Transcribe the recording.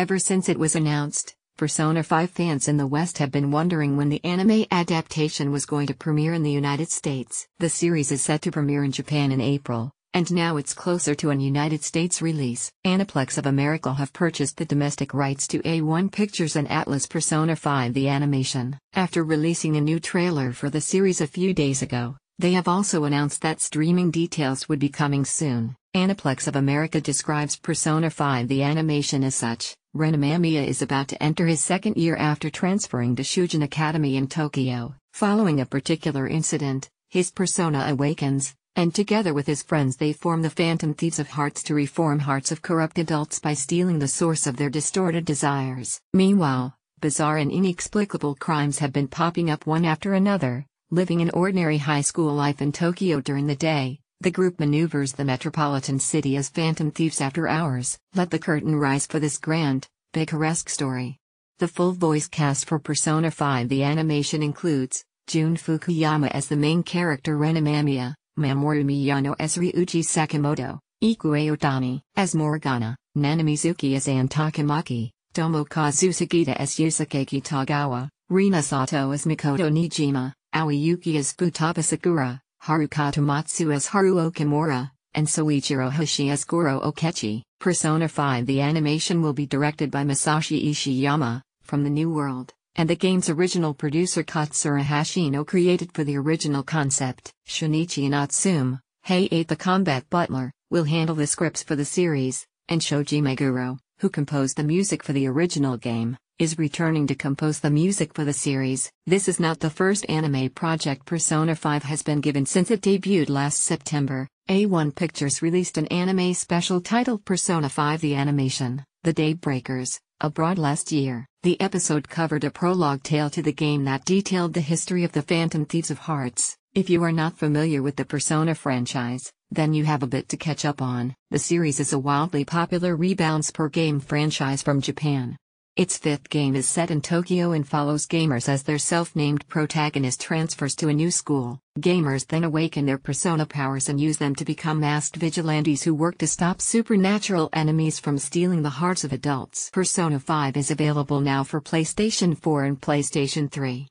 Ever since it was announced, Persona 5 fans in the West have been wondering when the anime adaptation was going to premiere in the United States. The series is set to premiere in Japan in April, and now it's closer to an United States release. Aniplex of America have purchased the domestic rights to A1 Pictures and Atlas Persona 5 the animation. After releasing a new trailer for the series a few days ago, they have also announced that streaming details would be coming soon. Aniplex of America describes Persona 5 the animation as such. Ren Amamiya is about to enter his second year after transferring to Shujin Academy in Tokyo. Following a particular incident, his persona awakens, and together with his friends they form the Phantom Thieves of Hearts to reform hearts of corrupt adults by stealing the source of their distorted desires. Meanwhile, bizarre and inexplicable crimes have been popping up one after another, living an ordinary high school life in Tokyo during the day, the group maneuvers the metropolitan city as phantom thieves after hours. Let the curtain rise for this grand, picaresque story. The full voice cast for Persona 5 The animation includes Jun Fukuyama as the main character Renamamiya, Mamoru Miyano as Ryuji Sakamoto, Ikue Otani as Morgana, Nanamizuki as Ann Takemaki, Tomokazu Sugita as Yusuke Tagawa, Rina Sato as Mikoto Nijima, Aoyuki as Futaba Sakura, Haruka Tomatsu as Haruo Kimura, and Soichiro Hoshi as Goro Okechi. Persona 5 The animation will be directed by Masashi Ishiyama, from the New World, and the game's original producer Katsura Hashino created for the original concept. Shunichi Natsume, Eight the combat butler, will handle the scripts for the series, and Shoji Meguro, who composed the music for the original game, is returning to compose the music for the series. This is not the first anime project Persona 5 has been given since it debuted last September. A1 Pictures released an anime special titled Persona 5 The Animation, The Daybreakers, abroad last year. The episode covered a prologue tale to the game that detailed the history of the Phantom Thieves of Hearts. If you are not familiar with the Persona franchise, then you have a bit to catch up on. The series is a wildly popular rebounds per game franchise from Japan, its fifth game is set in Tokyo and follows gamers as their self-named protagonist transfers to a new school. Gamers then awaken their persona powers and use them to become masked vigilantes who work to stop supernatural enemies from stealing the hearts of adults. Persona 5 is available now for PlayStation 4 and PlayStation 3.